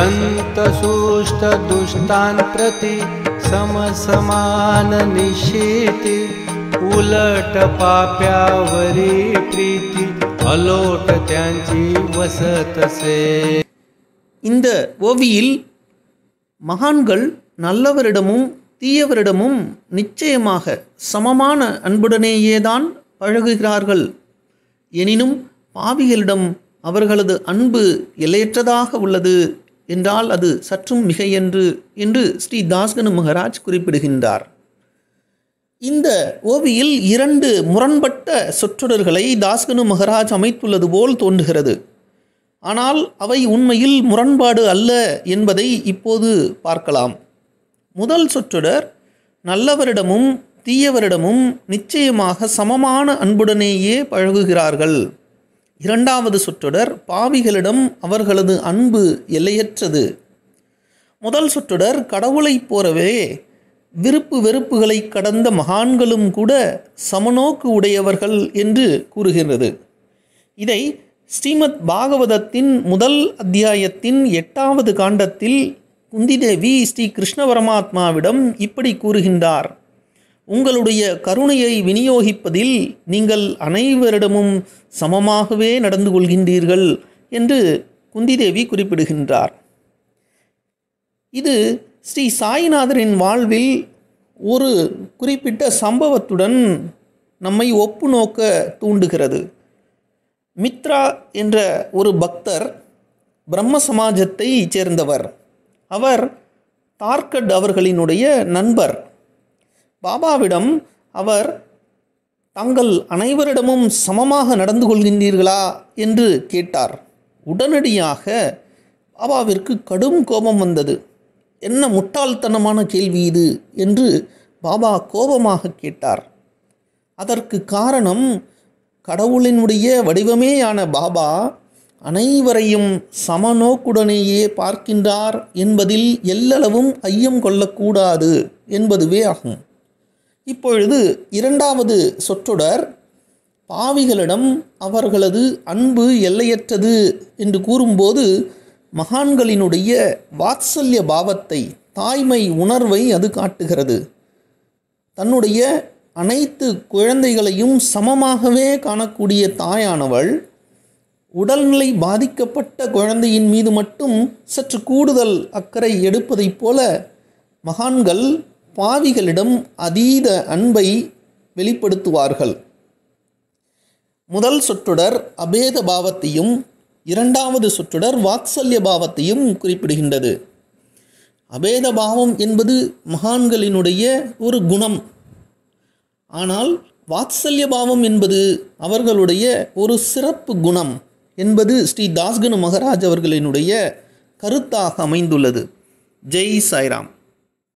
सन्तसुष्टदुष्टान् प्रति समसमाननिषेति उलटपाप्यावरी प्रीति अलोट त्यांची वसतसे இந்த ஓவியில் மகான்கள் நல்லவரிடமும் தீயவரிடமும் நிச்சயமாக சமமான அன்புடனேயே தான் பழகுகிறார்கள் எனினும் பாவிகளிடம் அவர்களது அன்பு எல்லையற்றதாக உள்ளது என்றால் அது சற்றும் மிகை என்று என்று ஸ்ரீ தாஸ்கனு மகராஜ் குறிப்பிடுகின்றார் இந்த ஓவியில் இரண்டு முரண்பட்ட சொற்றொடர்களை தாஸ்கனு மகராஜ் அமைத்துள்ளது போல் தோன்றுகிறது ஆனால் அவை உண்மையில் முரண்பாடு அல்ல என்பதை இப்போது பார்க்கலாம் முதல் சொற்றொடர் நல்லவரிடமும் தீயவரிடமும் நிச்சயமாக சமமான அன்புடனேயே பழகுகிறார்கள் இரண்டாவது சொற்றொடர் பாவிகளிடம் அவர்களது அன்பு எல்லையற்றது முதல் சொற்றொடர் கடவுளைப் போலவே விருப்பு வெறுப்புகளை கடந்த மகான்களும் கூட சமநோக்கு உடையவர்கள் என்று கூறுகின்றது இதை ஸ்ரீமத் பாகவதத்தின் முதல் அத்தியாயத்தின் எட்டாவது காண்டத்தில் குந்திதேவி ஸ்ரீ கிருஷ்ண பரமாத்மாவிடம் இப்படி கூறுகின்றார் உங்களுடைய கருணையை விநியோகிப்பதில் நீங்கள் அனைவரிடமும் சமமாகவே நடந்து கொள்கின்றீர்கள் என்று குந்திதேவி குறிப்பிடுகின்றார் இது ஸ்ரீ சாய்நாதரின் வாழ்வில் ஒரு குறிப்பிட்ட சம்பவத்துடன் நம்மை ஒப்பு நோக்க தூண்டுகிறது மித்ரா என்ற ஒரு பக்தர் பிரம்ம சமாஜத்தை சேர்ந்தவர் அவர் தார்கட் அவர்களினுடைய நண்பர் பாபாவிடம் அவர் தாங்கள் அனைவரிடமும் சமமாக நடந்து கொள்கின்றீர்களா என்று கேட்டார் உடனடியாக பாபாவிற்கு கடும் கோபம் வந்தது என்ன முட்டாள்தனமான கேள்வி இது என்று பாபா கோபமாக கேட்டார் அதற்கு காரணம் கடவுளினுடைய வடிவமேயான பாபா அனைவரையும் சமநோக்குடனேயே பார்க்கின்றார் என்பதில் எல்லளவும் ஐயம் கொள்ளக்கூடாது என்பதுவே ஆகும் இப்பொழுது இரண்டாவது சொற்றொடர் பாவிகளிடம் அவர்களது அன்பு எல்லையற்றது என்று கூறும்போது மகான்களினுடைய வாத்சல்ய பாவத்தை தாய்மை உணர்வை அது காட்டுகிறது தன்னுடைய அனைத்து குழந்தைகளையும் சமமாகவே காணக்கூடிய தாயானவள் உடல்நிலை பாதிக்கப்பட்ட குழந்தையின் மீது மட்டும் சற்று கூடுதல் அக்கறை எடுப்பதைப் போல மகான்கள் பாவிகளிடம் அதீத அன்பை வெளிப்படுத்துவார்கள் முதல் சொற்றொடர் அபேத பாவத்தையும் இரண்டாவது சொற்றொடர் வாத்சல்ய பாவத்தையும் குறிப்பிடுகின்றது அபேத பாவம் என்பது மகான்களினுடைய ஒரு குணம் ஆனால் வாத்சல்ய பாவம் என்பது அவர்களுடைய ஒரு சிறப்பு குணம் என்பது ஸ்ரீ தாஸ்கனு மகராஜ் அவர்களினுடைய கருத்தாக அமைந்துள்ளது ஜெய் சாய்ராம்